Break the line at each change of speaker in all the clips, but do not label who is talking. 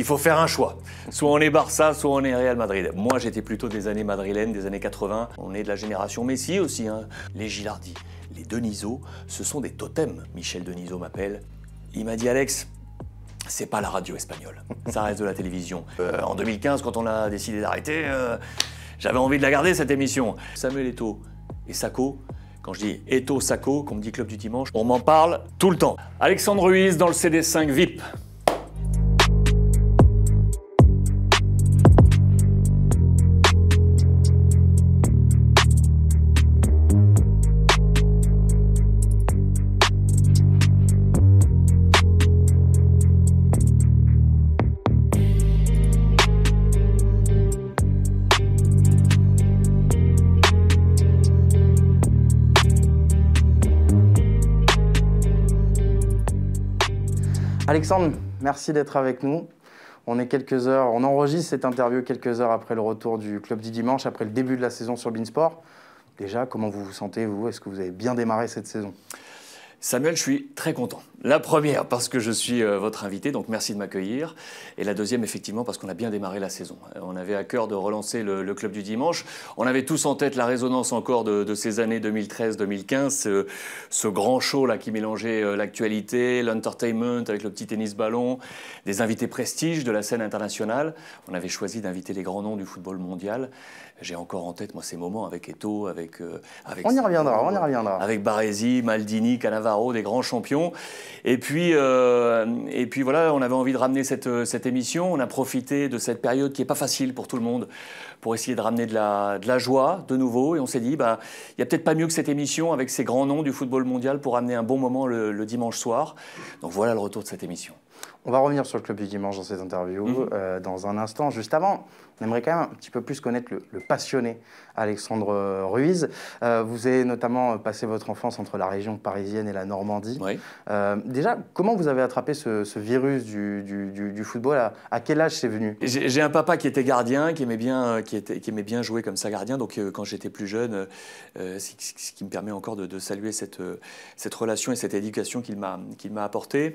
Il faut faire un choix. Soit on est Barça, soit on est Real Madrid. Moi, j'étais plutôt des années madrilènes, des années 80. On est de la génération Messi aussi. Hein. Les Gilardi, les Denisot, ce sont des totems. Michel Denisot m'appelle. Il m'a dit Alex, c'est pas la radio espagnole, ça reste de la télévision. Euh, en 2015, quand on a décidé d'arrêter, euh, j'avais envie de la garder cette émission. Samuel Eto et Sacco, quand je dis Eto Sacco, comme me dit Club du Dimanche, on m'en parle tout le temps. Alexandre Ruiz dans le CD5 VIP.
Alexandre, merci d'être avec nous. On est quelques heures, on enregistre cette interview quelques heures après le retour du club du dimanche, après le début de la saison sur Beansport. Déjà, comment vous vous sentez, vous Est-ce que vous avez bien démarré cette saison
Samuel, je suis très content. La première, parce que je suis euh, votre invité, donc merci de m'accueillir. Et la deuxième, effectivement, parce qu'on a bien démarré la saison. Euh, on avait à cœur de relancer le, club du dimanche. On avait tous en tête la résonance encore de, ces années 2013-2015, ce, grand show là qui mélangeait euh, l'actualité, l'entertainment avec le petit tennis-ballon, des invités prestiges de la scène internationale. On avait choisi d'inviter les grands noms du football mondial. J'ai encore en tête, moi, ces moments avec Eto, avec, avec... on y reviendra, on y reviendra. Avec Baresi, Maldini, Canavaro, des grands champions. Et puis, euh, et puis voilà, on avait envie de ramener cette, euh, cette émission. On a profité de cette période qui n'est pas facile pour tout le monde pour essayer de ramener de la, de la joie de nouveau. Et on s'est dit, bah, il n'y a peut-être pas mieux que cette émission avec ces grands noms du football mondial pour ramener un bon moment le, dimanche soir. Donc voilà le retour de cette émission. On va revenir sur le club du dimanche dans cette
interview mhm. euh, dans un instant. Juste avant, on quand même un petit peu plus connaître le, passionné Alexandre euh, Ruiz. Euh, vous avez notamment euh, passé votre enfance entre la région parisienne et la Normandie. déjà, comment vous avez attrapé ce, virus du, football
à, quel âge c'est venu J'ai un papa qui était gardien, qui aimait bien, qui, était, qui aimait bien jouer comme ça gardien. Donc quand j'étais plus jeune, ce qui me permet encore de, saluer cette, cette, relation et cette éducation qu'il m'a qu'il m'a apportée.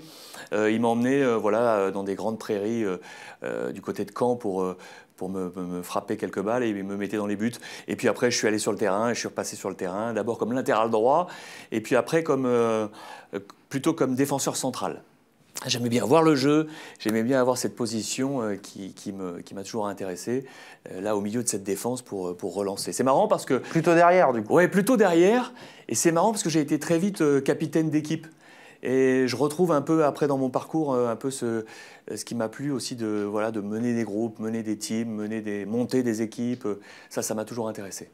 il m'a emmené voilà, dans des grandes prairies du côté de Caen pour pour me, frapper quelques balles et me mettre dans les buts. Et puis après, je suis allé sur le terrain, et je suis repassé sur le terrain, d'abord comme latéral droit, et puis après comme, euh, plutôt comme défenseur central. J'aimais bien voir le jeu, j'aimais bien avoir cette position euh, qui, m'a toujours intéressé, euh, là au milieu de cette défense pour, relancer. C'est marrant parce que... Plutôt derrière du coup. Oui, plutôt derrière. Et c'est marrant parce que j'ai été très vite capitaine d'équipe. Et je retrouve un peu après dans mon parcours euh, un peu ce, qui m'a plu aussi de, mener des groupes, mener des teams, mener des, monter des équipes. Ça, ça m'a toujours intéressé.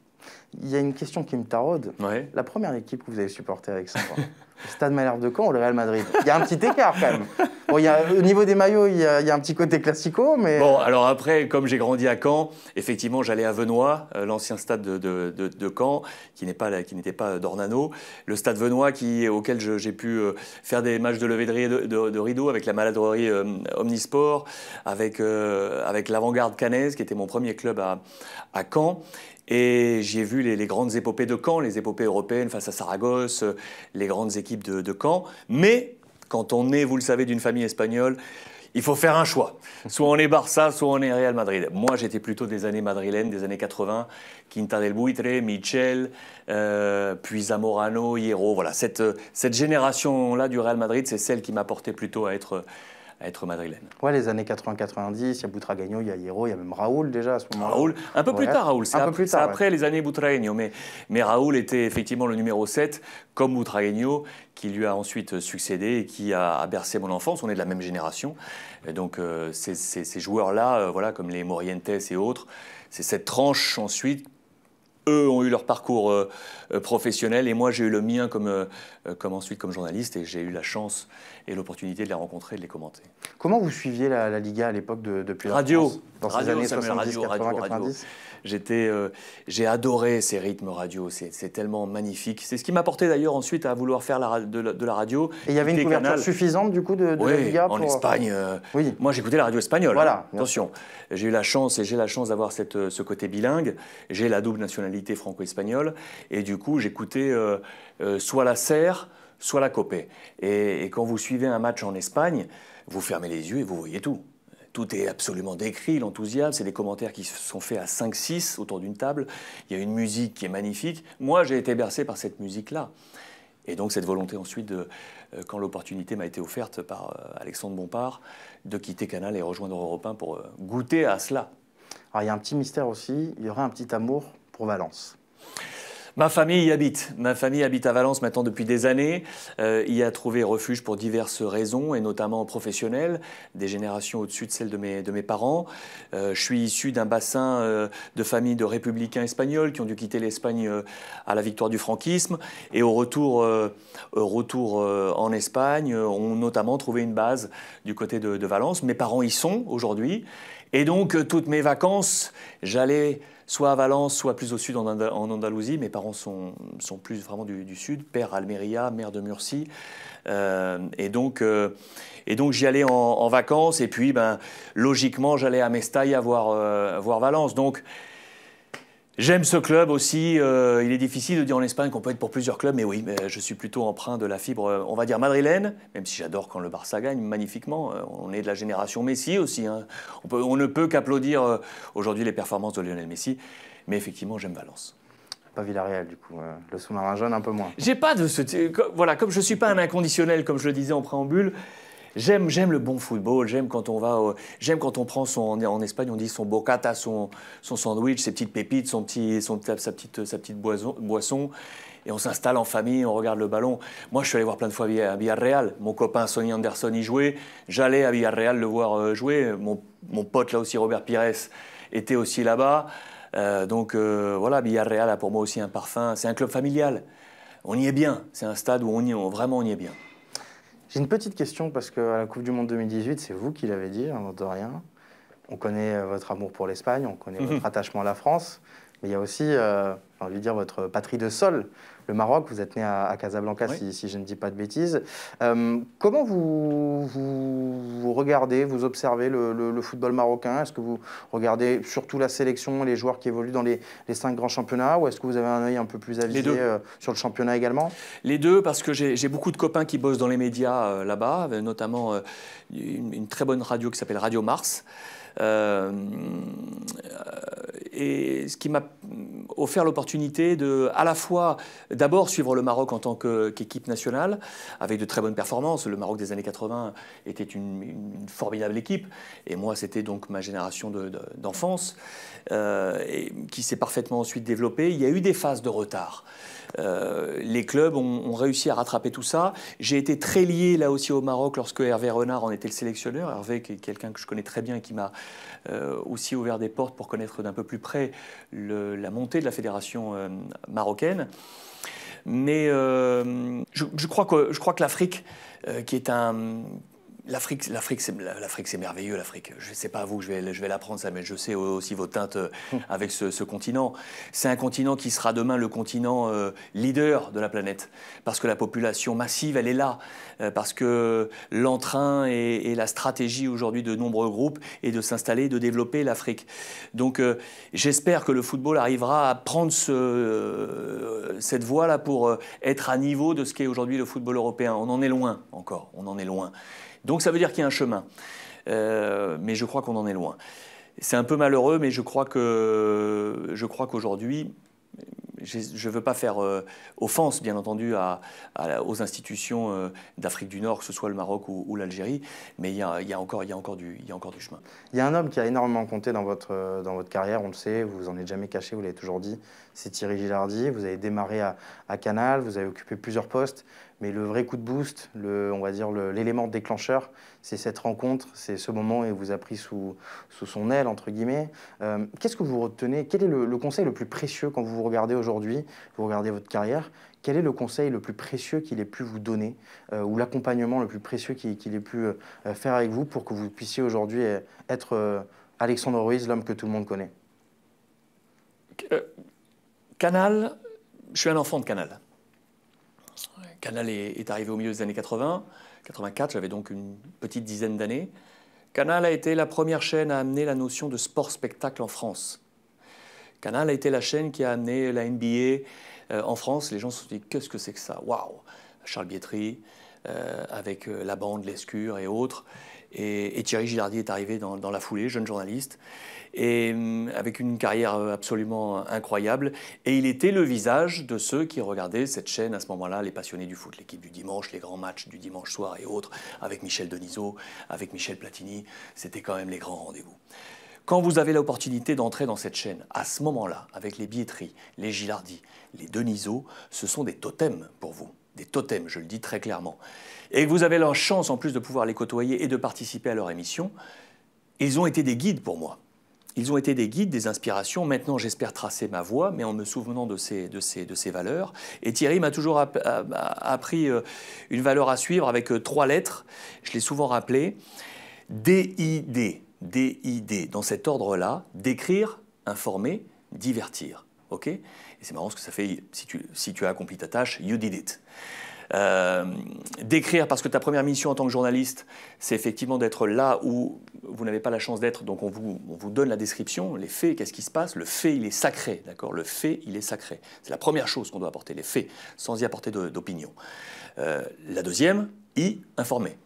Il y a une question qui me taraude. La première équipe que vous avez supportée avec ça,
Stade Malherbe de Caen ou le Real Madrid Il y a un petit écart quand même. au niveau des maillots, il y, a, un petit côté classico, mais... Bon,
alors après, comme j'ai grandi à Caen, effectivement, j'allais à Venois euh, l'ancien stade de, Caen, qui n'était pas, d'Ornano. Le stade Venois qui, auquel j'ai pu euh, faire des matchs de levée de, rideau avec la maladrerie euh, Omnisport, avec, avec l'avant-garde cannaise, qui était mon premier club à, à Caen. Et j'ai vu les, grandes épopées de Caen, les épopées européennes face à Saragosse, euh, les grandes équipes de, Caen. Mais quand on est, vous le savez, d'une famille espagnole, il faut faire un choix. Soit on est Barça, soit on est Real Madrid. Moi, j'étais plutôt des années madrilènes, des années 80. Quinta del Buitre, Michel, euh, puis Zamorano, Hierro. Voilà, cette, cette génération-là du Real Madrid, c'est celle qui m'a porté plutôt à être être madrilène. Ouais, les années
80-90, il y a Boutragueño, il y a Hierro, il y a même Raoul déjà à ce moment-là. un peu plus tard Raoul, c'est après
les années Boutragueño, mais, mais Raoul était effectivement le numéro 7, comme Boutragueño, qui lui a ensuite succédé et qui a, bercé mon enfance, on est de la même génération, donc euh, ces, joueurs-là, euh, voilà, comme les Morientes et autres, c'est cette tranche ensuite eux ont eu leur parcours euh, euh, professionnel et moi j'ai eu le mien euh, comme, ensuite comme journaliste et j'ai eu la chance et l'opportunité de les rencontrer et de les commenter. Comment vous suiviez la, Liga à l'époque depuis Radio. La France dans radio, années 70, J'étais, euh, j'ai adoré ces rythmes radio, c'est tellement magnifique. C'est ce qui m'a porté d'ailleurs ensuite à vouloir faire la, de, la, radio. Et il y avait une couverture
suffisante du coup de, de la Liga en euh, Espagne.
Euh, moi j'écoutais la radio espagnole. Voilà. Hein, attention, j'ai eu la chance et j'ai la chance d'avoir ce côté bilingue. J'ai la double nationalité franco-espagnole et du coup j'écoutais soit la serre, soit la Copé. et quand vous suivez un match en Espagne, vous fermez les yeux et vous voyez tout. Tout est absolument décrit, l'enthousiasme, c'est des commentaires qui sont faits à 5-6 autour d'une table. Il y a une musique qui est magnifique. Moi, j'ai été bercé par cette musique-là. Et donc cette volonté ensuite, de, euh, quand l'opportunité m'a été offerte par euh, Alexandre Bompard, de quitter Canal et rejoindre Europe 1 pour euh, goûter à cela. Alors il y a un petit mystère aussi, il y aura un petit amour pour Valence. Ma famille y habite. Ma famille habite à Valence maintenant depuis des années. Il euh, y a trouvé refuge pour diverses raisons, et notamment professionnelles, des générations au-dessus de celles de mes, parents. Euh, je suis issu d'un bassin euh, de familles de républicains espagnols qui ont dû quitter l'Espagne à la victoire du franquisme. Et au retour, retour en Espagne, ont notamment trouvé une base du côté de Valence. Mes parents y sont aujourd'hui. Et donc, euh, toutes mes vacances, j'allais soit à Valence, soit plus au sud en, Andalousie. Mes parents sont, sont plus vraiment du, sud, père Almeria, mère de Murcie. Euh, et donc, euh, donc j'y allais en, vacances. Et puis, ben, logiquement, j'allais à Mestalla voir, voir Valence. Donc, J'aime ce club aussi. Euh, il est difficile de dire en Espagne qu'on peut être pour plusieurs clubs, mais oui, mais je suis plutôt empreint de la fibre, euh, on va dire madrilène, même si j'adore quand le Barça gagne magnifiquement. Euh, on est de la génération Messi aussi. Hein. On, ne peut qu'applaudir aujourd'hui les performances de Lionel Messi, mais effectivement, j'aime Valence. Pas Villarreal, du coup. le sous-marin un peu moins. J'ai pas de ce. Voilà, comme je suis pas un inconditionnel, comme je le disais en préambule, J'aime, j'aime le bon football. J'aime quand on va, j'aime quand on prend son, en, Espagne, on dit son bocata, son, son sandwich, ses petites pépites, son petit, son, sa petite, sa petite boisson. Et on s'installe en famille, on regarde le ballon. Moi, je suis allé voir plein de fois à Villarreal. Mon copain Sonny Anderson y jouait. J'allais à Villarreal le voir euh, jouer. Mon, mon pote là aussi, Robert Pires, était aussi là-bas. Euh, donc euh, voilà, Villarreal a pour moi aussi un parfum. C'est un club familial. On y est bien. C'est un stade où on y, est vraiment on y est bien.
J'ai une petite question parce que à la Coupe du Monde 2018, c'est vous qui l'avez dit, hein, de rien. On connaît euh, votre amour pour l'Espagne, on connaît mhm. votre attachement à la France, mais il y a aussi, euh, j'ai envie de dire, votre patrie de sol le Maroc. Vous êtes né à, Casablanca, si, je ne dis pas de bêtises. Euh, comment vous, regardez, vous observez le, football marocain Est-ce que vous regardez surtout la sélection, les joueurs qui évoluent dans les, cinq grands championnats Ou est-ce que vous avez un œil un peu plus avisé euh, sur le championnat également
Les deux, parce que j'ai beaucoup de copains qui bossent dans les médias euh, là-bas, notamment une, très bonne radio qui s'appelle Radio Mars. et ce qui m'a offert l'opportunité de, à la fois, d'abord suivre le Maroc en tant qu'équipe nationale, avec de très bonnes performances. Le Maroc des années 80 était une, formidable équipe, et moi, c'était donc ma génération d'enfance, euh, qui s'est parfaitement ensuite développée. Il y a eu des phases de retard. Euh, les clubs ont, réussi à rattraper tout ça. J'ai été très lié là aussi au Maroc lorsque Hervé Renard en était le sélectionneur. Hervé, qui est quelqu'un que je connais très bien et qui m'a euh, aussi ouvert des portes pour connaître d'un peu plus près la montée de la fédération euh, marocaine. Mais crois que, je crois que l'Afrique, qui est un L'Afrique, l'Afrique, c'est, l'Afrique, c'est merveilleux, l'Afrique. Je ne sais pas à vous, je vais, je vais l'apprendre ça, mais je sais aussi vos teintes euh, avec ce, continent. C'est un continent qui sera demain le continent euh, leader de la planète, parce que la population massive, elle est là, euh, parce que l'entrain et, la stratégie aujourd'hui de nombreux groupes est de s'installer, de développer l'Afrique. Donc j'espère que le football arrivera à prendre cette voie-là pour être à niveau de ce qu'est aujourd'hui le football européen. On en est loin encore, on en est loin. Donc ça veut dire qu'il y a un chemin. Euh, mais je crois qu'on en est loin. C'est un peu malheureux, mais je crois que je crois qu'aujourd'hui, je ne veux pas faire euh, offense, bien entendu, aux institutions euh, d'Afrique du Nord, que ce soit le Maroc ou, l'Algérie, mais il y, a, encore, il y a, encore du, il a encore du chemin.
Il y a un homme qui a énormément compté dans votre, carrière, on le sait, vous en êtes jamais caché, vous l'avez toujours dit, c'est Thierry Gilardi. Vous avez démarré à Canal, vous avez occupé plusieurs postes. Mais le vrai coup de boost, le, on va dire l'élément déclencheur, c'est cette rencontre, c'est ce moment où il vous a pris sous, sous son aile, entre guillemets. Euh, qu'est-ce que vous retenez Quel est le, conseil le plus précieux quand vous vous regardez aujourd'hui, vous regardez votre carrière Quel est le conseil le plus précieux qu'il ait pu vous donner euh, ou l'accompagnement le plus précieux qu'il ait pu euh, faire avec vous pour que vous puissiez aujourd'hui être Alexandre Ruiz, l'homme que tout le monde connaît
Canal, je suis un enfant de Canal. Canal est, arrivé au milieu des années 80, 84, j'avais donc une petite dizaine d'années. Canal a été la première chaîne à amener la notion de sport-spectacle en France. Canal a été la chaîne qui a amené la NBA euh, en France. Les gens se sont dit qu'est-ce que c'est que ça Waouh Charles Bietri, euh, avec euh, la bande, l'escure et autres. Et, Thierry Gilardi est arrivé dans, la foulée, jeune journaliste, et mm, avec une carrière euh, absolument incroyable. Et il était le visage de ceux qui regardaient cette chaîne à ce moment-là, les passionnés du foot, l'équipe du dimanche, les grands matchs du dimanche soir et autres, avec Michel Denisot, avec Michel Platini. C'était quand même les grands rendez-vous. Quand vous avez l'opportunité d'entrer dans cette chaîne, à ce moment-là, avec les billetteries, les Gilardi, les Denisot, ce sont des totems pour vous. Des totems, je le dis très clairement et vous avez la chance en plus de pouvoir les côtoyer et de participer à leur émission, ils ont été des guides pour moi. Ils ont été des guides, des inspirations. Maintenant, j'espère tracer ma voie, mais en me souvenant de ces, de ces, de ces valeurs. Et Thierry m'a toujours appris euh, une valeur à suivre avec euh, trois lettres. Je l'ai souvent rappelé. DID. DID. Dans cet ordre-là, d'écrire, informer, divertir. OK Et c'est marrant ce que ça fait, si tu, si tu as accompli ta tâche, you did it. Euh, d'écrire, parce que ta première mission en tant que journaliste, c'est effectivement d'être là où vous n'avez pas la chance d'être, donc on vous, donne la description, les faits, qu'est-ce qui se passe, le fait, il est sacré, d'accord Le fait, il est sacré. C'est la première chose qu'on doit apporter, les faits, sans y apporter d'opinion. Euh, la deuxième, y informer.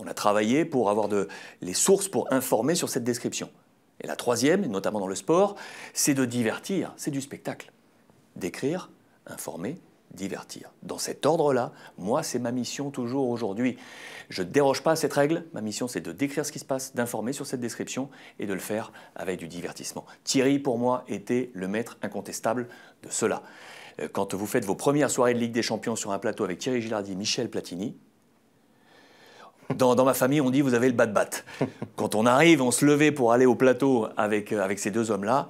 On a travaillé pour avoir les sources pour informer sur cette description. Et la troisième, notamment dans le sport, c'est de divertir, c'est du spectacle. D'écrire, informer, divertir. Dans cet ordre-là, moi, c'est ma mission toujours aujourd'hui. Je ne déroge pas à cette règle. Ma mission, c'est de décrire ce qui se passe, d'informer sur cette description et de le faire avec du divertissement. Thierry, pour moi, était le maître incontestable de cela. Euh, quand vous faites vos premières soirées de Ligue des Champions sur un plateau avec Thierry Gilardi, Michel Platini, dans, ma famille, on dit vous avez le bat-bat. Quand on arrive, on se levait pour aller au plateau avec euh, ces deux hommes-là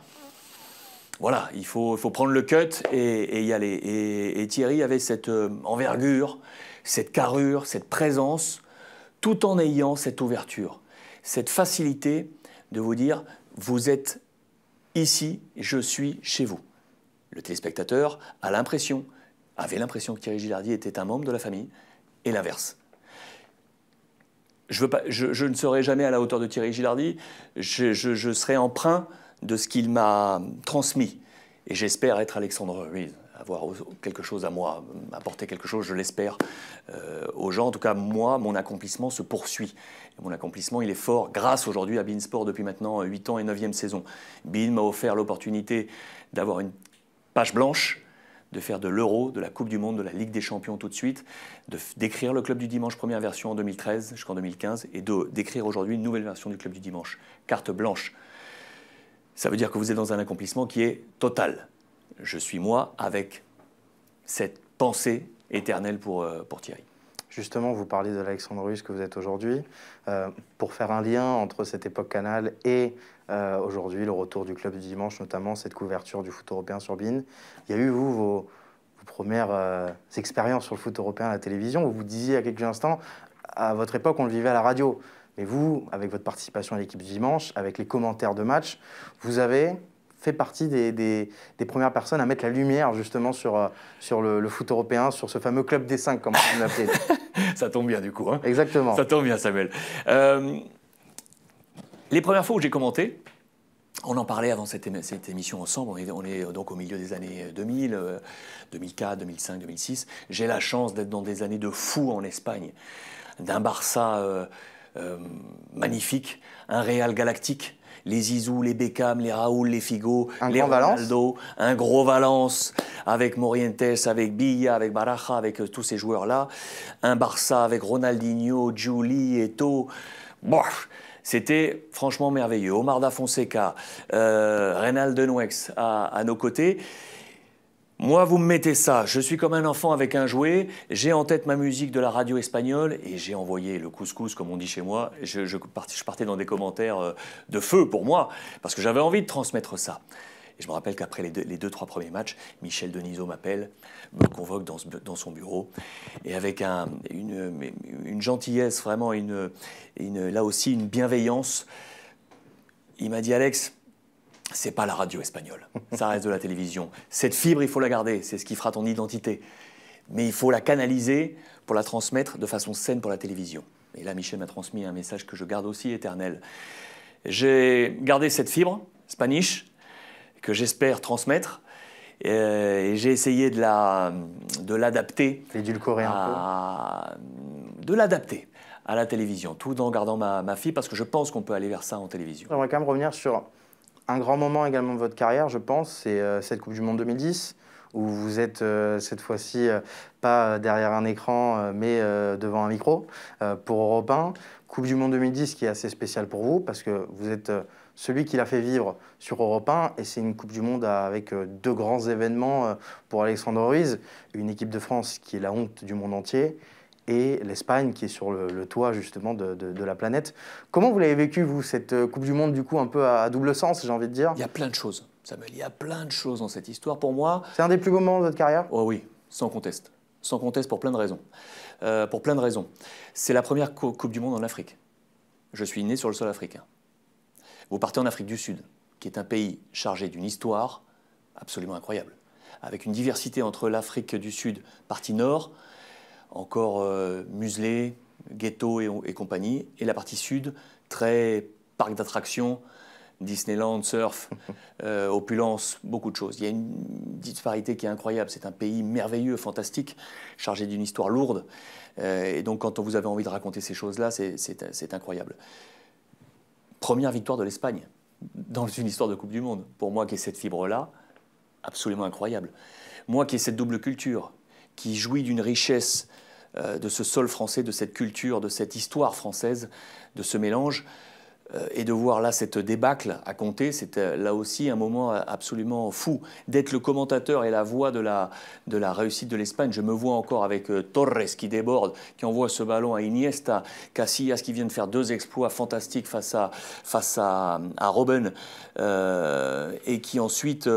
voilà, il faut, prendre le cut et, y aller. Et, Thierry avait cette euh, envergure, cette carrure, cette présence, tout en ayant cette ouverture, cette facilité de vous dire, vous êtes ici, je suis chez vous. Le téléspectateur avait l'impression que Thierry Gilardi était un membre de la famille, et l'inverse. Je, ne serai jamais à la hauteur de Thierry Gilardi, je, je serai emprunt de ce qu'il m'a transmis. Et j'espère être Alexandre Ruiz, avoir quelque chose à moi, apporter quelque chose, je l'espère, euh, aux gens. En tout cas, moi, mon accomplissement se poursuit. mon accomplissement, il est fort grâce aujourd'hui à Bein Sport depuis maintenant 8 ans et 9e saison. Bean m'a offert l'opportunité d'avoir une page blanche de faire de l'Euro, de la Coupe du Monde, de la Ligue des Champions tout de suite, d'écrire le Club du Dimanche première version en 2013 jusqu'en 2015 et d'écrire aujourd'hui une nouvelle version du Club du Dimanche. Carte blanche. Ça veut dire que vous êtes dans un accomplissement qui est total. Je suis moi avec cette pensée éternelle pour, euh, pour Thierry.
Justement, vous parlez de l'Alexandre Russe que vous êtes aujourd'hui. Euh, pour faire un lien entre cette époque canal et euh, aujourd'hui le retour du club du dimanche, notamment cette couverture du foot européen sur BIN, il y a eu, vous, vos, premières expériences sur le foot européen à la télévision. Où vous disiez à quelques instants, à votre époque, on le vivait à la radio. Mais vous, avec votre participation à l'équipe du dimanche, avec les commentaires de match, vous avez fait partie des, premières personnes à mettre la lumière justement sur, euh, sur le, foot européen, sur ce fameux club des cinq, comme on l'appelait.
ça tombe bien du coup. Hein. Exactement. Ça tombe bien, Samuel. Euh, les premières fois où j'ai commenté, on en parlait avant cette, cette émission ensemble, on est, on est, donc au milieu des années 2000, 2004, 2005, 2006. J'ai la chance d'être dans des années de fou en Espagne, d'un Barça... Euh, euh, magnifique, un Real galactique, les Izou, les Beckham, les Raoul, les Figo, un les Ronaldo, un gros Valence, avec Morientes, avec Billa, avec Baraja, avec euh, tous ces joueurs-là, un Barça avec Ronaldinho, Julie, Eto. c'était franchement merveilleux. Omar da Fonseca, euh, de Denouex à nos côtés. Moi, vous me mettez ça, je suis comme un enfant avec un jouet, j'ai en tête ma musique de la radio espagnole et j'ai envoyé le couscous, comme on dit chez moi. Je, partais dans des commentaires euh, de feu pour moi, parce que j'avais envie de transmettre ça. Et je me rappelle qu'après les, les, deux, trois premiers matchs, Michel Denisot m'appelle, me convoque dans, son bureau, et avec une, gentillesse, vraiment, une, là aussi, une bienveillance, il m'a dit Alex, c'est pas la radio espagnole, ça reste de la télévision. Cette fibre, il faut la garder, c'est ce qui fera ton identité. Mais il faut la canaliser pour la transmettre de façon saine pour la télévision. Et là, Michel m'a transmis un message que je garde aussi éternel. J'ai gardé cette fibre, Spanish, que j'espère transmettre. Euh, et j'ai essayé de la de l'adapter à, un peu. de l'adapter à la télévision tout en gardant ma, ma fille parce que je pense qu'on peut aller vers ça en télévision.
On va quand même revenir sur un grand moment également de votre carrière, je pense, c'est euh, cette Coupe du Monde 2010, où vous êtes euh, cette fois-ci euh, pas derrière un écran, mais devant un micro pour Europe 1. Coupe du Monde 2010 qui est assez spéciale pour vous, parce que vous êtes celui qui l'a fait vivre sur Europe 1, et c'est une Coupe du Monde avec deux grands événements pour Alexandre Ruiz, une équipe de France qui est la honte du monde entier, et l'Espagne qui est sur le, toit justement de, la planète. Comment vous l'avez vécu, vous, cette euh, Coupe du Monde, du coup, un peu à, double sens, j'ai envie de dire Il y a plein de choses, Samuel, il y a plein de choses dans cette histoire. Pour moi...
C'est un des plus beaux moments de votre carrière Oh oui, sans conteste. Sans conteste pour plein de raisons. Euh, pour plein de raisons. C'est la première Coupe du Monde en Afrique. Je suis né sur le sol africain. Vous partez en Afrique du Sud, qui est un pays chargé d'une histoire absolument incroyable, avec une diversité entre l'Afrique du Sud, partie nord, encore euh, muselé, ghetto et, compagnie, et la partie sud, très parc d'attractions, Disneyland, surf, euh, opulence, beaucoup de choses. Il y a une disparité qui est incroyable. C'est un pays merveilleux, fantastique, chargé d'une histoire lourde. Euh, et donc, quand vous avez envie de raconter ces choses-là, c'est incroyable. Première victoire de l'Espagne dans une histoire de Coupe du Monde. Pour moi, qui ai cette fibre-là, absolument incroyable. Moi, qui ai cette double culture, qui jouit d'une richesse euh, de ce sol français, de cette culture, de cette histoire française, de ce mélange. Euh, et de voir là cette débâcle à compter, c'était euh, là aussi un moment euh, absolument fou. D'être le commentateur et la voix de la, réussite de l'Espagne, je me vois encore avec Torres qui déborde, qui envoie ce ballon à Iniesta, Casillas qui vient de faire deux exploits fantastiques face à, face Robben, et qui ensuite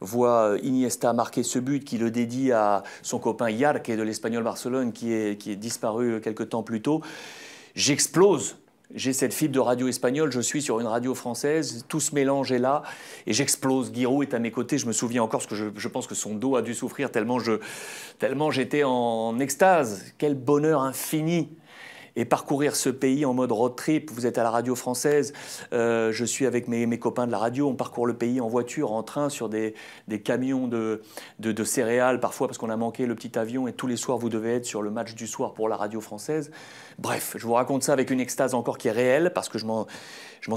voit Iniesta marquer ce but, qui le dédie à son copain Yarque de l'Espagnol Barcelone, qui est, qui est disparu quelques temps plus tôt. J'explose j'ai cette fibre de radio espagnole, je suis sur une radio française, tout ce mélange est là, et j'explose. Guiraud est à mes côtés, je me souviens encore, parce que je, pense que son dos a dû souffrir tellement j'étais en extase. Quel bonheur infini et parcourir ce pays en mode road trip. Vous êtes à la radio française, euh, je suis avec mes, copains de la radio, on parcourt le pays en voiture, en train, sur des, camions de, céréales parfois parce qu'on a manqué le petit avion et tous les soirs vous devez être sur le match du soir pour la radio française. Bref, je vous raconte ça avec une extase encore qui est réelle parce que je m'en,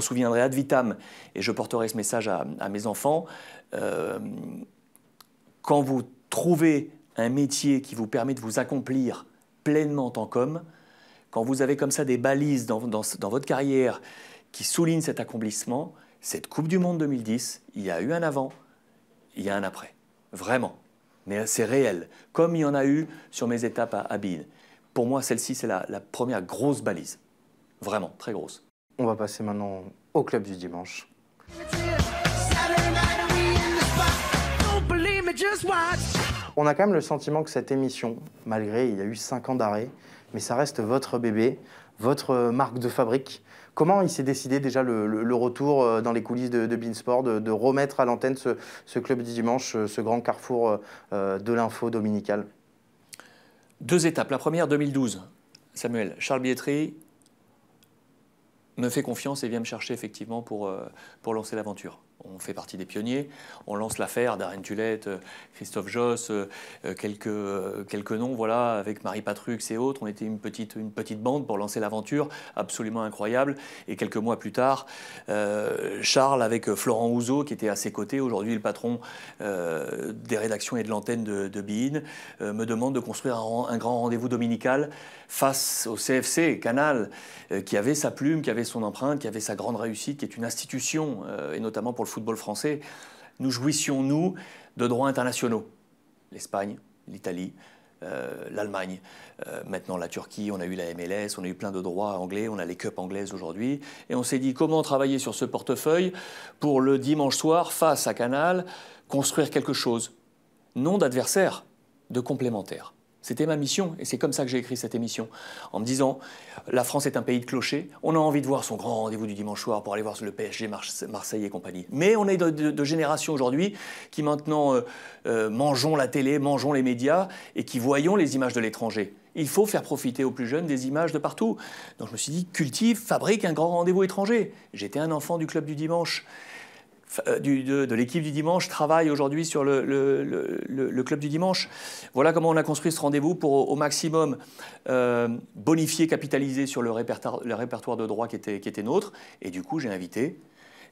souviendrai ad vitam et je porterai ce message à, mes enfants. Euh, quand vous trouvez un métier qui vous permet de vous accomplir pleinement en tant qu'homme, quand vous avez comme ça des balises dans, votre carrière qui soulignent cet accomplissement, cette Coupe du Monde 2010, il y a eu un avant, il y a un après. Vraiment. Mais c'est réel, comme il y en a eu sur mes étapes à Abid. Pour moi, celle-ci, c'est la, la première grosse balise. Vraiment, très grosse. On va passer maintenant au club du
dimanche. On a quand même le sentiment que cette émission, malgré il y a eu 5 ans d'arrêt, mais ça reste votre bébé, votre marque de fabrique. Comment il s'est décidé déjà le, retour euh, dans les coulisses de, de Beansport, de, remettre à l'antenne ce, club du dimanche, euh, ce grand carrefour
euh, de l'info dominicale Deux étapes. La première, 2012. Samuel, Charles Bietri me fait confiance et vient me chercher effectivement pour lancer l'aventure on fait partie des pionniers. On lance l'affaire Darren Tulette, euh, Christophe Joss, euh, euh, quelques, quelques noms, voilà, avec Marie Patrux et autres. On était une petite, une petite bande pour lancer l'aventure, absolument incroyable. Et quelques mois plus tard, Charles avec Florent Ouzo qui était à ses côtés, aujourd'hui le patron des rédactions et de l'antenne de, de me demande de construire un, un grand rendez-vous dominical face au CFC, Canal, qui avait sa plume, qui avait son empreinte, qui avait sa grande réussite, qui est une institution, et notamment pour le football français, nous jouissions, nous, de droits internationaux. L'Espagne, l'Italie, euh, l'Allemagne, euh, maintenant la Turquie, on a eu la MLS, on a eu plein de droits anglais, on a les cups anglaises aujourd'hui. Et on s'est dit comment travailler sur ce portefeuille pour le dimanche soir, face à Canal, construire quelque chose, non d'adversaire, de complémentaire. C'était ma mission et c'est comme ça que j'ai écrit cette émission. En me disant, la France est un pays de clochers, on a envie de voir son grand rendez-vous du dimanche soir pour aller voir le PSG, Marseille et compagnie. Mais on est de, de, génération aujourd'hui qui maintenant euh, euh, mangeons la télé, mangeons les médias et qui voyons les images de l'étranger. Il faut faire profiter aux plus jeunes des images de partout. Donc je me suis dit, cultive, fabrique un grand rendez-vous étranger. J'étais un enfant du club du dimanche. Euh, de, l'équipe du dimanche travaille aujourd'hui sur le, club du dimanche. Voilà comment on a construit ce rendez-vous pour au, maximum euh, bonifier, capitaliser sur le répertoire, de droits qui était, qui nôtre. Et du coup, j'ai invité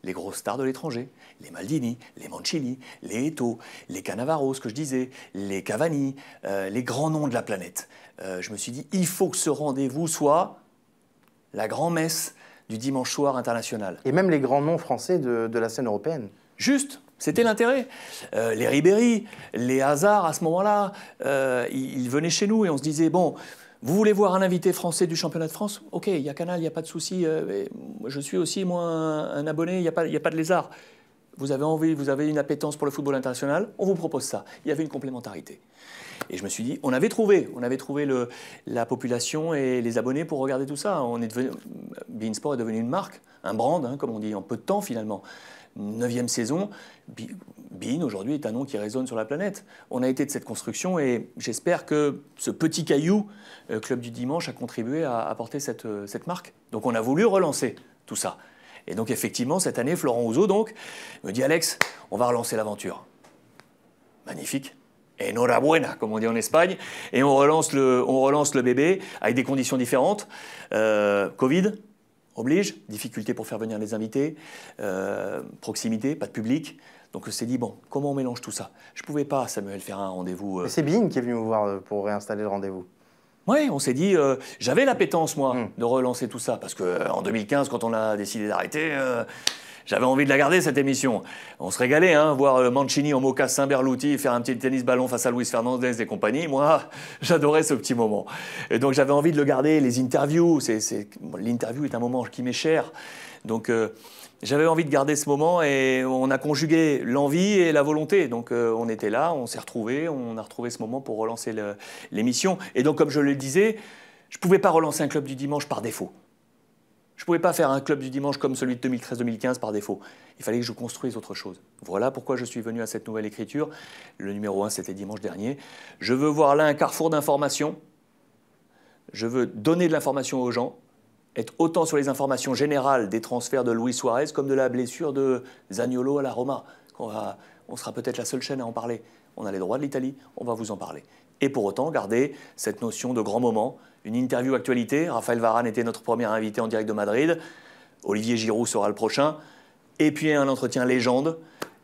les grosses stars de l'étranger, les Maldini, les Mancini, les Eto, les Canavaros, ce que je disais, les Cavani, euh, les grands noms de la planète. je me suis dit, il faut que ce rendez-vous soit la grand-messe du dimanche soir international. Et même les grands noms français de, la scène européenne. Juste, c'était l'intérêt. Euh, les Ribéry, les Hazards, à ce moment-là, euh, ils, venaient chez nous et on se disait, bon, vous voulez voir un invité français du championnat de France Ok, il y a Canal, il n'y a pas de souci. Euh, je suis aussi, moi, un, abonné, il n'y a, pas, y a pas de lézard vous avez envie, vous avez une appétence pour le football international, on vous propose ça. Il y avait une complémentarité. Et je me suis dit, on avait trouvé, on avait trouvé la population et les abonnés pour regarder tout ça. On est devenu, est devenu une marque, un brand, hein, comme on dit, en peu de temps finalement. Neuvième saison, Bean aujourd'hui est un nom qui résonne sur la planète. On a été de cette construction et j'espère que ce petit caillou, euh, Club du Dimanche, a contribué à apporter euh, cette marque. Donc on a voulu relancer tout ça. Et donc effectivement, cette année, Florent Ouzo donc, me dit Alex, on va relancer l'aventure. Magnifique. Enhorabuena, comme on dit en Espagne. Et on relance le, on relance le bébé avec des conditions différentes. Euh, Covid oblige, difficulté pour faire venir les invités, euh, proximité, pas de public. Donc on s'est dit, bon, comment on mélange tout ça Je ne pouvais pas, Samuel, faire un rendez-vous. Euh, c'est qui est venu me voir pour réinstaller le rendez-vous. Oui, on s'est dit, euh, j'avais l'appétence, moi, hmm. de relancer tout ça. Parce qu'en euh, en 2015, quand on a décidé d'arrêter, euh, j'avais envie de la garder, cette émission. On se régalait, hein, voir Mancini en saint Berluti faire un petit tennis ballon face à Luis Fernandez et compagnie. Moi, j'adorais ce petit moment. Et donc, j'avais envie de le garder. Les interviews, l'interview est un moment qui m'est cher. Donc, j'avais envie de garder ce moment et on a conjugué l'envie et la volonté. Donc euh, on était là, on s'est retrouvés, on a retrouvé ce moment pour relancer l'émission. Et donc comme je le disais, je ne pouvais pas relancer un club du dimanche par défaut. Je ne pouvais pas faire un club du dimanche comme celui de 2013-2015 par défaut. Il fallait que je construise autre chose. Voilà pourquoi je suis venu à cette nouvelle écriture. Le numéro 1, c'était dimanche dernier. Je veux voir là un carrefour d'informations. Je veux donner de l'information aux gens autant sur les informations générales des transferts de Luis Suarez comme de la blessure de Zaniolo à la Roma. On, sera peut-être la seule chaîne à en parler. On a les droits de l'Italie, on va vous en parler. Et pour autant, gardez cette notion de grand moment. Une interview actualité. Raphaël Varane était notre premier invité en direct de Madrid. Olivier Giroud sera le prochain. Et puis un entretien légende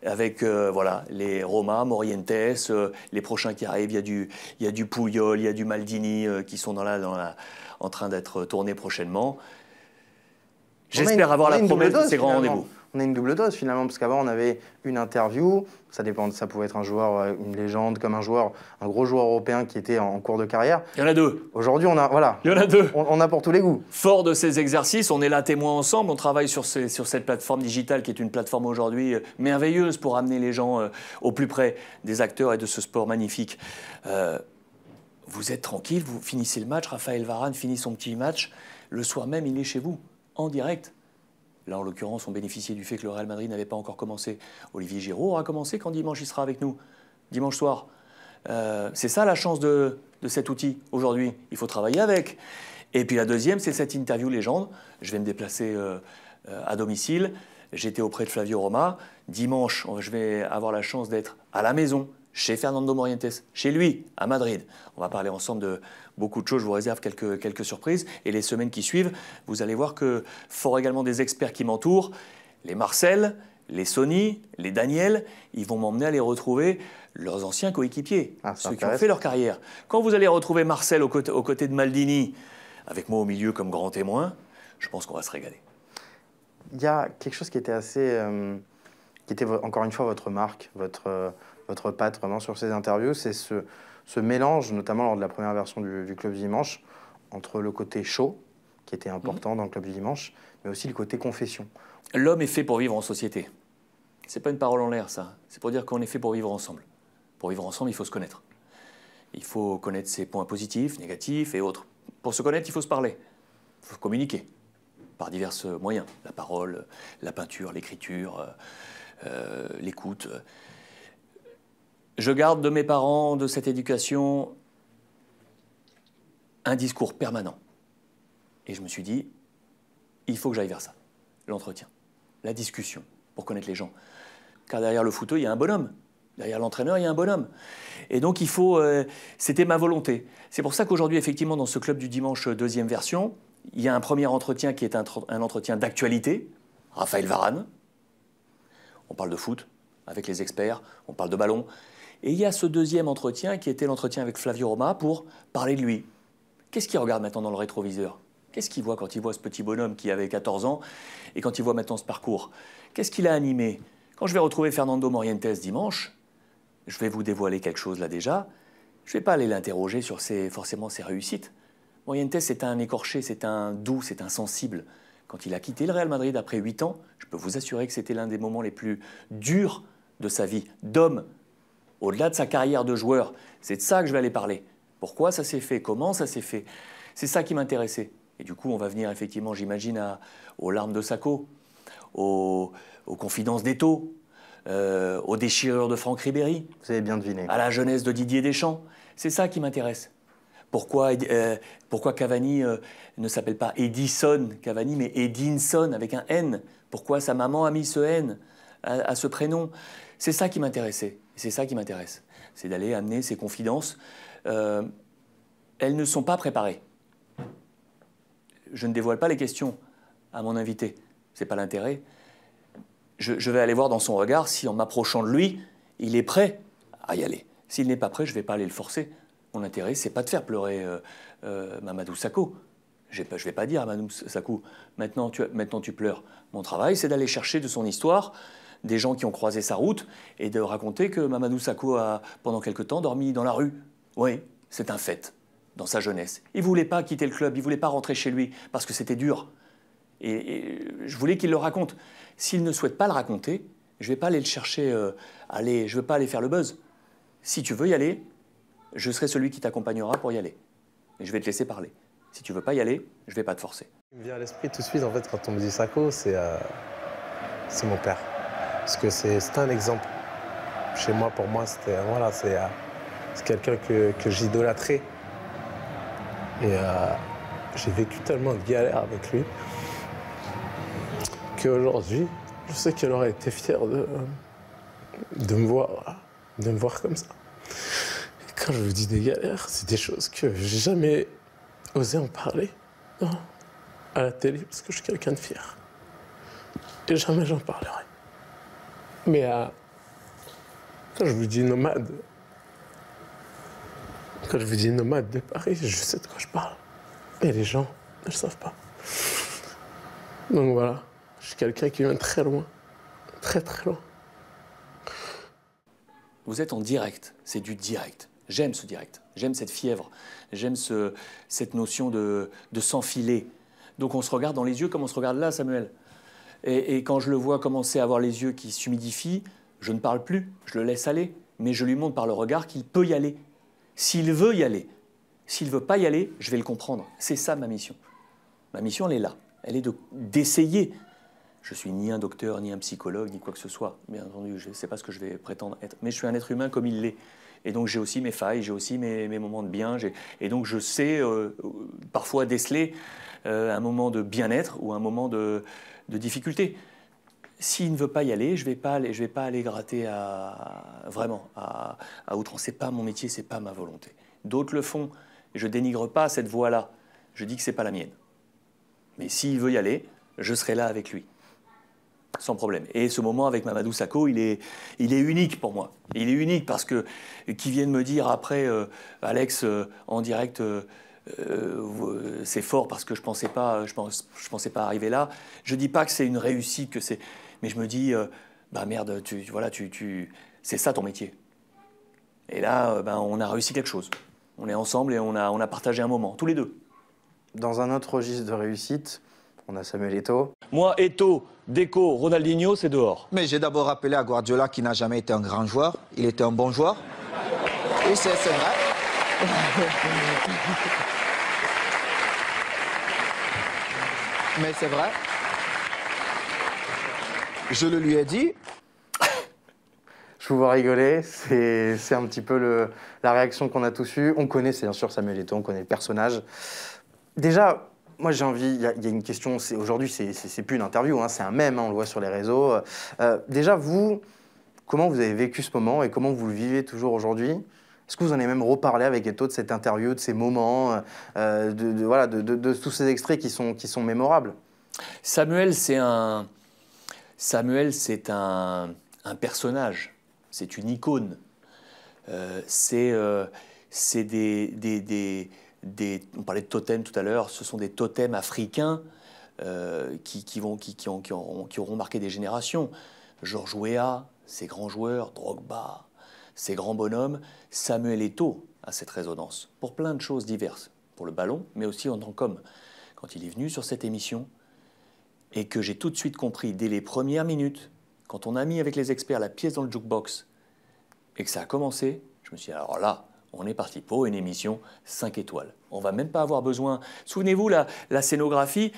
avec euh, voilà, les Roma, Morientes, euh, les prochains qui arrivent. Il y, a du, il du Pouyol, il y a du Maldini euh, qui sont dans dans la en train d'être tourné prochainement. J'espère avoir la promesse de ces grands rendez-vous.
On a une double dose finalement, parce qu'avant on avait une interview, ça dépend, ça pouvait être un joueur, euh, une légende, comme un joueur, un gros joueur européen qui était en cours de carrière. Il y en a deux. Aujourd'hui on a, voilà. Il y a deux. On, a pour tous les goûts.
Fort de ces exercices, on est là témoin ensemble, on travaille sur, cette plateforme digitale qui est une plateforme aujourd'hui euh, merveilleuse pour amener les gens euh, au plus près des acteurs et de ce sport magnifique vous êtes tranquille, vous finissez le match, Raphaël Varane finit son petit match, le soir même, il est chez vous, en direct. Là, en l'occurrence, on bénéficiait du fait que le Real Madrid n'avait pas encore commencé. Olivier Giraud aura commencé quand dimanche il sera avec nous, dimanche soir. Euh, c'est ça la chance de, cet outil aujourd'hui. Il faut travailler avec. Et puis la deuxième, c'est cette interview légende. Je vais me déplacer euh, euh, à domicile. J'étais auprès de Flavio Roma. Dimanche, je vais avoir la chance d'être à la maison chez Fernando Morientes, chez lui, à Madrid. On va parler ensemble de beaucoup de choses, je vous réserve quelques, surprises. Et les semaines qui suivent, vous allez voir que, fort également des experts qui m'entourent, les Marcel, les Sony, les Daniel, ils vont m'emmener à les retrouver leurs anciens coéquipiers, ah, ceux qui ont fait leur carrière. Quand vous allez retrouver Marcel aux côtés, de Maldini, avec moi au milieu comme grand témoin, je pense qu'on va se régaler.
Il y a quelque chose qui était assez... Euh, qui était encore une fois votre marque, votre... Euh, votre patte vraiment sur ces interviews, c'est ce, mélange, notamment lors de la première version du, Club du Dimanche, entre le côté
chaud, qui était important mhm. dans le Club du Dimanche, mais aussi le côté confession. L'homme est fait pour vivre en société. C'est pas une parole en l'air, ça. C'est pour dire qu'on est fait pour vivre ensemble. Pour vivre ensemble, il faut se connaître. Il faut connaître ses points positifs, négatifs et autres. Pour se connaître, il faut se parler. Il faut communiquer par divers euh, moyens. La parole, la peinture, l'écriture, euh, euh, l'écoute. Je garde de mes parents, de cette éducation, un discours permanent. Et je me suis dit, il faut que j'aille vers ça. L'entretien, la discussion, pour connaître les gens. Car derrière le foot, il y a un bonhomme. Derrière l'entraîneur, il y a un bonhomme. Et donc, il faut. Euh, c'était ma volonté. C'est pour ça qu'aujourd'hui, effectivement, dans ce club du dimanche euh, deuxième version, il y a un premier entretien qui est un, un entretien d'actualité. Raphaël Varane. On parle de foot avec les experts, on parle de ballon. Et il y a ce deuxième entretien qui était l'entretien avec Flavio Roma pour parler de lui. Qu'est-ce qu'il regarde maintenant dans le rétroviseur Qu'est-ce qu'il voit quand il voit ce petit bonhomme qui avait 14 ans et quand il voit maintenant ce parcours Qu'est-ce qu'il a animé Quand je vais retrouver Fernando Morientes dimanche, je vais vous dévoiler quelque chose là déjà. Je ne vais pas aller l'interroger sur ses, forcément ses réussites. Morientes, c'est un écorché, c'est un doux, c'est un sensible. Quand il a quitté le Real Madrid après 8 ans, je peux vous assurer que c'était l'un des moments les plus durs de sa vie, d'homme au-delà de sa carrière de joueur, c'est de ça que je vais aller parler. Pourquoi ça s'est fait Comment ça s'est fait C'est ça qui m'intéressait. Et du coup, on va venir effectivement, j'imagine, aux larmes de Sacco, aux, confidences d'Eto, euh, aux déchirures de Franck Ribéry. Vous avez bien deviné. À la jeunesse de Didier Deschamps. C'est ça qui m'intéresse. Pourquoi, euh, Cavani euh, ne s'appelle pas Edison Cavani, mais Edinson avec un N Pourquoi sa maman a mis ce N à ce prénom C'est ça qui m'intéressait c'est ça qui m'intéresse, c'est d'aller amener ces confidences. Euh, elles ne sont pas préparées. Je ne dévoile pas les questions à mon invité, Ce n'est pas l'intérêt. Je, vais aller voir dans son regard si en m'approchant de lui, il est prêt à y aller. S'il n'est pas prêt, je ne vais pas aller le forcer. Mon intérêt, c'est pas de faire pleurer euh, euh, Mamadou Sakho. Je ne vais pas dire à Mamadou Sakho, maintenant tu, maintenant tu pleures. Mon travail, c'est d'aller chercher de son histoire des gens qui ont croisé sa route et de raconter que Mamadou Sakho a, pendant quelque temps, dormi dans la rue. Oui, c'est un fait, dans sa jeunesse. Il ne voulait pas quitter le club, il ne voulait pas rentrer chez lui, parce que c'était dur. Et, je voulais qu'il le raconte. S'il ne souhaite pas le raconter, je ne vais pas aller le chercher, euh, aller, je ne veux pas aller faire le buzz. Si tu veux y aller, je serai celui qui t'accompagnera pour y aller. Et je vais te laisser parler. Si tu veux pas y aller, je vais pas te forcer.
Ce me vient à l'esprit tout de suite, en fait, quand on me dit Sako, euh, c'est mon père. Parce que c'est un exemple. Chez moi, pour moi, c'était voilà, c'est euh, quelqu'un que, que j'idolâtrais. Et euh, j'ai vécu tellement de galères avec lui qu'aujourd'hui, je sais qu'elle aurait été fière de, de, me voir, de me voir comme ça. quand je vous dis des galères, c'est des choses que j'ai jamais osé en parler hein, à la télé parce que je suis quelqu'un de fier. Et jamais j'en parlerai. Mais euh, quand je vous dis nomade, quand je vous dis nomade de Paris, je sais de quoi je parle. Et les gens ne le savent pas. Donc voilà, je suis quelqu'un qui vient très loin.
Très très loin. Vous êtes en direct, c'est du direct. J'aime ce direct, j'aime cette fièvre, j'aime cette notion de, de s'enfiler. Donc on se regarde dans les yeux comme on se regarde là, Samuel. Et, quand je le vois commencer à avoir les yeux qui s'humidifient, je ne parle plus, je le laisse aller. Mais je lui montre par le regard qu'il peut y aller. S'il veut y aller. S'il ne veut pas y aller, je vais le comprendre. C'est ça ma mission. Ma mission, elle est là. Elle est d'essayer. Je je suis ni un docteur, ni un psychologue, ni quoi que ce soit. Bien entendu, je ne sais pas ce que je vais prétendre être. Mais je suis un être humain comme il l'est. Et donc j'ai aussi mes failles, j'ai aussi mes, moments de bien. Et donc je sais euh, parfois déceler euh, un moment de bien-être ou un moment de, de difficultés. S'il ne veut pas y aller, je ne vais, pas aller, vais pas aller gratter à, vraiment à, outrance. Ce n'est pas mon métier, ce n'est pas ma volonté. D'autres le font. Je dénigre pas cette voie-là. Je dis que ce n'est pas la mienne. Mais s'il veut y aller, je serai là avec lui. Sans problème. Et ce moment avec Mamadou Sako, il est, unique pour moi. Il est unique parce que qui viennent me dire après, euh, Alex, euh, en direct, euh, euh, c'est fort parce que je ne pensais, pas, je pensais pas arriver là. Je ne dis pas que c'est une réussite, que c'est... mais je me dis, euh, bah merde, tu, voilà, tu, c'est ça ton métier. Et là, euh, ben, on a réussi quelque chose. On est ensemble et on a, partagé un moment, tous les deux. Dans un autre registre de réussite, on a Samuel Eto'o. Moi, Eto'o, Deco, Ronaldinho, c'est dehors. Mais j'ai d'abord appelé à Guardiola qui n'a jamais été un grand joueur. Il était un bon joueur. Et c'est vrai. mais c'est vrai. Je
le lui ai dit. Je vous vois rigoler, c'est un petit peu le, la réaction qu'on a tous eue. On connaît, c'est bien sûr Samuel Eto'o, on connaît le personnage. Déjà, moi, j'ai envie, il y, a une question, aujourd'hui, c'est plus une interview, hein, c'est un mème, hein, on le voit sur les réseaux. Euh, déjà, vous, comment vous avez vécu ce moment et comment vous le vivez toujours aujourd'hui est-ce que vous en avez même reparlé avec Ghetto de cette interview, de ces moments, euh, de, voilà, de, tous
ces extraits qui sont, qui sont mémorables Samuel, c'est un, Samuel, c'est un, un personnage, c'est une icône. Euh, c'est euh, des, des, des, On parlait de totems tout à l'heure, ce sont des totems africains qui, qui, vont, qui, qui, ont, qui, qui auront marqué des générations. Georges Weah, ces grands joueurs, Drogba, ces grands bonhommes, Samuel Eto'o à cette résonance, pour plein de choses diverses, pour le ballon, mais aussi en tant qu'homme. Quand il est venu sur cette émission, et que j'ai tout de suite compris dès les premières minutes, quand on a mis avec les experts la pièce dans le jukebox, et que ça a commencé, je me suis dit, alors là, on est parti pour une émission 5 étoiles. On va même pas avoir besoin. Souvenez-vous, la, scénographie,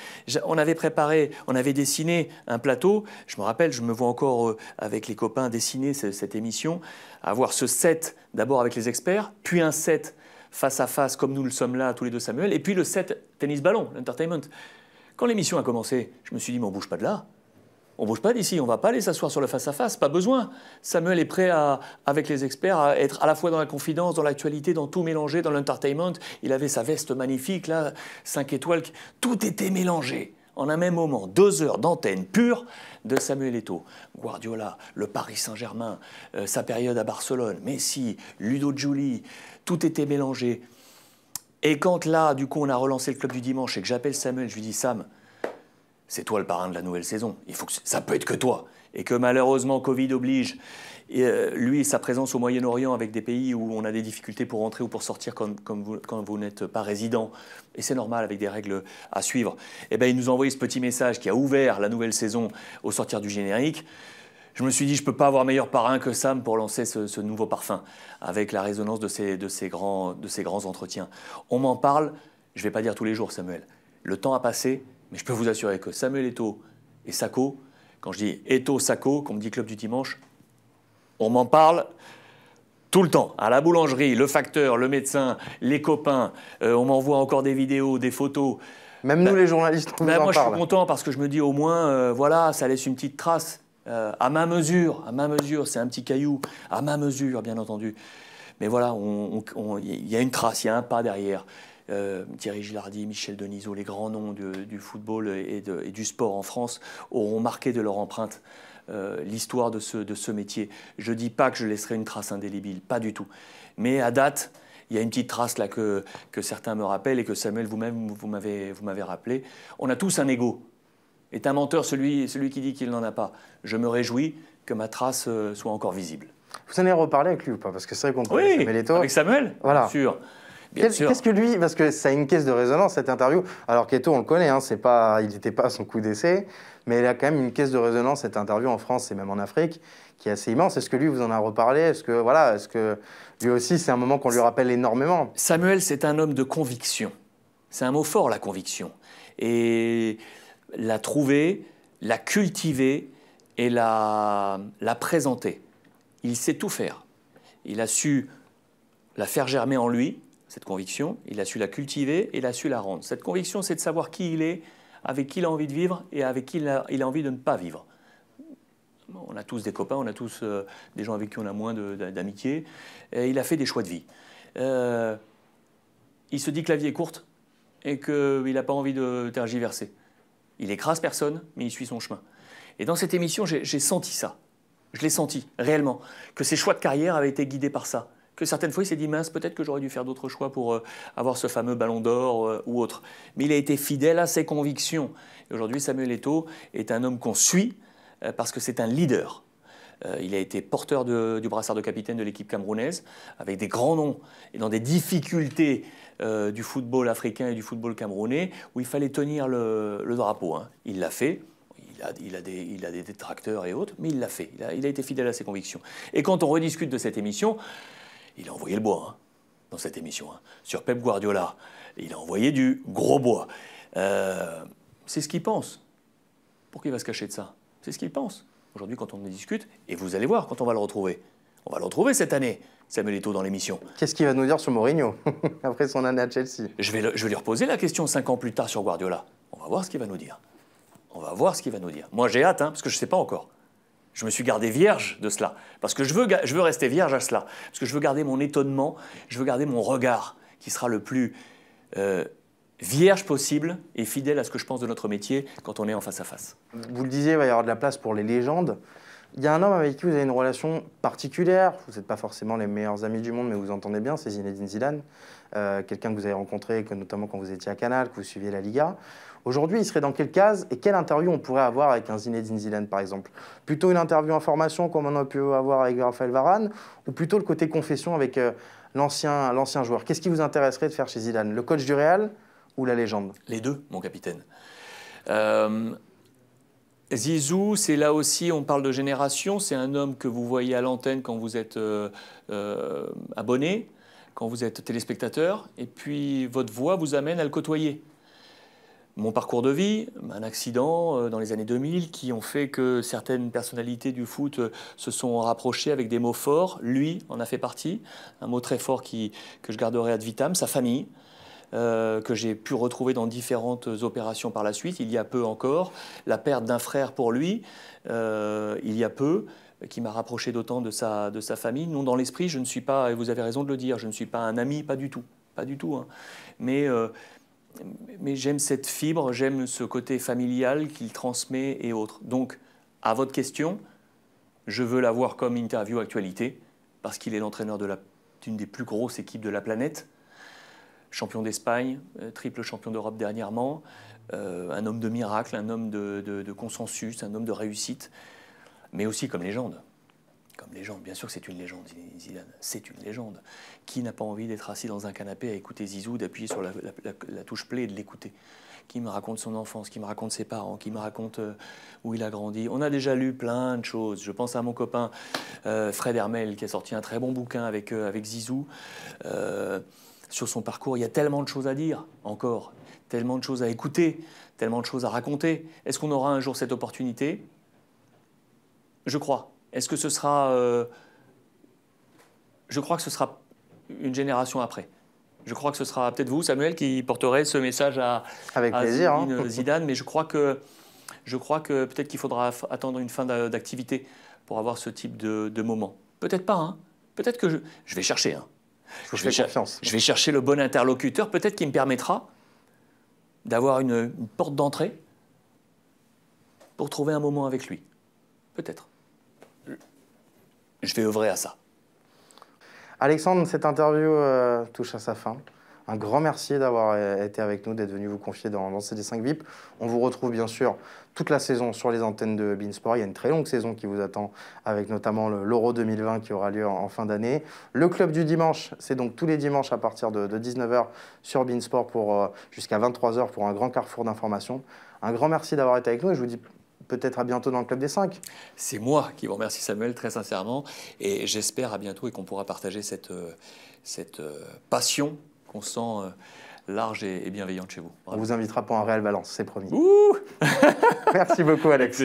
on avait préparé, on avait dessiné un plateau. Je me rappelle, je me vois encore euh, avec les copains dessiner cette, émission, avoir ce set d'abord avec les experts, puis un set face à face, comme nous le sommes là tous les deux, Samuel, et puis le set tennis-ballon, l'entertainment. Quand l'émission a commencé, je me suis dit, mais on bouge pas de là on bouge pas d'ici, on va pas aller s'asseoir sur le face-à-face, pas besoin. Samuel est prêt, avec les experts, à être à la fois dans la confidence, dans l'actualité, dans tout mélangé, dans l'entertainment. Il avait sa veste magnifique, là, 5 étoiles, tout était mélangé. En un même moment, deux heures d'antenne pure de Samuel Eto'o. Guardiola, le Paris Saint-Germain, euh, sa période à Barcelone, Messi, Ludo Giuli, tout était mélangé. Et quand là, du coup, on a relancé le club du dimanche et que j'appelle Samuel, je lui dis Sam, c'est toi le parrain de la nouvelle saison. Il faut que ça peut être que toi. Et que malheureusement, Covid oblige. Et euh, lui, sa présence au Moyen-Orient avec des pays où on a des difficultés pour entrer ou pour sortir quand, vous, n'êtes pas résident, et c'est normal avec des règles à suivre, et eh ben, il nous a envoyé ce petit message qui a ouvert la nouvelle saison au sortir du générique. Je me suis dit, je ne peux pas avoir meilleur parrain que Sam pour lancer ce, nouveau parfum, avec la résonance de ces, grands, de ces grands entretiens. On m'en parle, je ne vais pas dire tous les jours, Samuel. Le temps a passé, mais je peux vous assurer que Samuel Eto et Sacco, quand je dis Eto, Sacco, qu'on me dit club du dimanche, on m'en parle tout le temps. À la boulangerie, le facteur, le médecin, les copains, euh, on m'envoie encore des vidéos, des photos. Même nous, bah, les journalistes, on bah, vous en Moi, je suis content parce que je me dis au moins, euh, voilà, ça laisse une petite trace. Euh, à ma mesure, à ma mesure, c'est un petit caillou, à ma mesure, bien entendu. Mais voilà, il y a une trace, il y a un pas derrière. Euh, Thierry Gilardi, Michel Denisot, les grands noms du, football et, du sport en France auront marqué de leur empreinte euh, l'histoire de ce, métier. Je ne dis pas que je laisserai une trace indélébile, pas du tout. Mais à date, il y a une petite trace là que, certains me rappellent et que Samuel vous-même vous m'avez rappelé. On a tous un ego. Est un menteur celui, qui dit qu'il n'en a pas. Je me réjouis que ma trace euh, soit encore visible. Vous en avez reparlé avec lui ou pas Parce que c'est vrai qu'on oui, Samuel Eto'o. avec Samuel, voilà.
sûr. Qu'est-ce que lui, parce que ça a une caisse de résonance cette interview, alors Keto on le connaît, hein, pas, il n'était pas à son coup d'essai, mais il a quand même une caisse de résonance cette interview en France et même en Afrique qui est assez immense. Est-ce que lui vous en a reparlé Est-ce que voilà, est-ce que lui aussi c'est
un moment qu'on lui rappelle énormément Samuel c'est un homme de conviction, c'est un mot fort la conviction et la trouver, la cultiver et la, la présenter. Il sait tout faire. Il a su la faire germer en lui, cette conviction, il a su la cultiver et il a su la rendre. Cette conviction, c'est de savoir qui il est, avec qui il a envie de vivre et avec qui il a, envie de ne pas vivre. On a tous des copains, on a tous euh, des gens avec qui on a moins d'amitié. Il a fait des choix de vie. Euh, il se dit que la vie est courte et qu'il n'a pas envie de tergiverser. Il écrase personne, mais il suit son chemin. Et dans cette émission, j'ai senti ça. Je l'ai senti, réellement, que ses choix de carrière avaient été guidés par ça que certaines fois il s'est dit mince, peut-être que j'aurais dû faire d'autres choix pour euh, avoir ce fameux ballon d'or euh, ou autre. Mais il a été fidèle à ses convictions. aujourd'hui, Samuel Eto est un homme qu'on suit euh, parce que c'est un leader. il a été porteur du brassard de capitaine de l'équipe camerounaise, avec des grands noms et dans des difficultés du football africain et du football camerounais, où il fallait tenir le, drapeau. Hein. Il l'a fait, il a, des, il détracteurs et autres, mais il l'a fait. il a, été fidèle à ses convictions. Et quand on rediscute de cette émission, il a envoyé le bois hein, dans cette émission. Hein. Sur Pep Guardiola, il a envoyé du gros bois. Euh, c'est ce qu'il pense. Pourquoi il va se cacher de ça C'est ce qu'il pense. Aujourd'hui, quand on en discute, et vous allez voir quand on va le retrouver. On va le retrouver cette année, Samuelito dans l'émission. Qu'est-ce qu'il va nous dire sur Mourinho après son année à Chelsea je vais, lui reposer la question cinq ans plus tard sur Guardiola. On va voir ce qu'il va nous dire. On va voir ce qu'il va nous dire. Moi, j'ai hâte, hein, parce que je ne sais pas encore. Je me suis gardé vierge de cela, parce que je veux, rester vierge à cela, parce que je veux garder mon étonnement, je veux garder mon regard qui sera le plus euh, vierge possible et fidèle à ce que je pense de notre métier quand on est en face à face.
Vous le disiez, il va y avoir de la place pour les légendes il y a un homme avec qui vous avez une relation particulière, vous n'êtes pas forcément les meilleurs amis du monde, mais vous entendez bien, c'est Zinedine Zidane, euh, quelqu'un que vous avez rencontré, que, notamment quand vous étiez à Canal, que vous suiviez la Liga. Aujourd'hui, il serait dans quelle case et quelle interview on pourrait avoir avec un Zinedine Zidane, par exemple Plutôt une interview information comme on a pu avoir avec Raphaël Varane, ou plutôt le côté confession avec euh, l'ancien joueur Qu'est-ce qui vous intéresserait de faire chez Zidane Le coach du Real ou la légende Les deux,
mon capitaine. Euh, Zizou, c'est là aussi, on parle de génération, c'est un homme que vous voyez à l'antenne quand vous êtes euh, euh, abonné, quand vous êtes téléspectateur, et puis votre voix vous amène à le côtoyer. Mon parcours de vie, un accident euh, dans les années 2000 qui ont fait que certaines personnalités du foot se sont rapprochées avec des mots forts. Lui en a fait partie, un mot très fort que je garderai à vitam, sa famille, euh, que j'ai pu retrouver dans différentes opérations par la suite, il y a peu encore, la perte d'un frère pour lui, euh, il y a peu, qui m'a rapproché d'autant de sa, famille. Non, dans l'esprit, je ne suis pas, et vous avez raison de le dire, je ne suis pas un ami, pas du tout, pas du tout. Hein. Euh, mais, j'aime cette fibre, j'aime ce côté familial qu'il transmet et autres. Donc, à votre question, je veux l'avoir comme interview actualité, parce qu'il est l'entraîneur d'une des plus grosses équipes de la planète champion d'Espagne, euh, triple champion d'Europe dernièrement, euh, un homme de miracle, un homme de, consensus, un homme de réussite, mais aussi comme légende. Comme légende, bien sûr que c'est une légende, Zidane, c'est une légende. Qui n'a pas envie d'être assis dans un canapé à écouter Zizou, d'appuyer sur la, touche play et de l'écouter Qui me raconte son enfance, qui me raconte ses parents, qui me raconte euh, où il a grandi. On a déjà lu plein de choses. Je pense à mon copain Fred Hermel qui a sorti un très bon bouquin avec, avec Zizou sur son parcours. Il y a tellement de choses à dire encore, tellement de choses à écouter, tellement de choses à raconter. Est-ce qu'on aura un jour cette opportunité Je crois. Est-ce que ce sera... Euh, je crois que ce sera une génération après. Je crois que ce sera peut-être vous, Samuel, qui porterez ce message à, Avec plaisir, hein. Zidane, mais je crois que, je crois que peut-être qu'il faudra attendre une fin d'activité pour avoir ce type de, moment. Peut-être pas, hein. peut-être que je, vais chercher. Hein. Je, vais chercher le bon interlocuteur, peut-être qui me permettra d'avoir une, porte d'entrée pour trouver un moment avec lui. Peut-être. Je vais œuvrer à ça. Alexandre, cette
interview euh, touche à sa fin. Un grand merci d'avoir euh, été avec nous, d'être venu vous confier dans, dans CD5 VIP. On vous retrouve bien sûr toute la saison sur les antennes de Beansport. Il y a une très longue saison qui vous attend, avec notamment l'Euro 2020 qui aura lieu en, fin d'année. Le club du dimanche, c'est donc tous les dimanches à partir de, 19h sur Beansport pour euh, jusqu'à 23h pour un grand carrefour d'informations. Un grand merci d'avoir été avec nous et je vous dis peut-être à bientôt dans le Club des 5. C'est
moi qui vous remercie Samuel très sincèrement et j'espère à bientôt et qu'on pourra partager cette, euh, cette passion qu'on sent euh, large et, bienveillante chez vous. On vous invitera pour un réel balance, c'est promis. Ouh Merci beaucoup, Alex.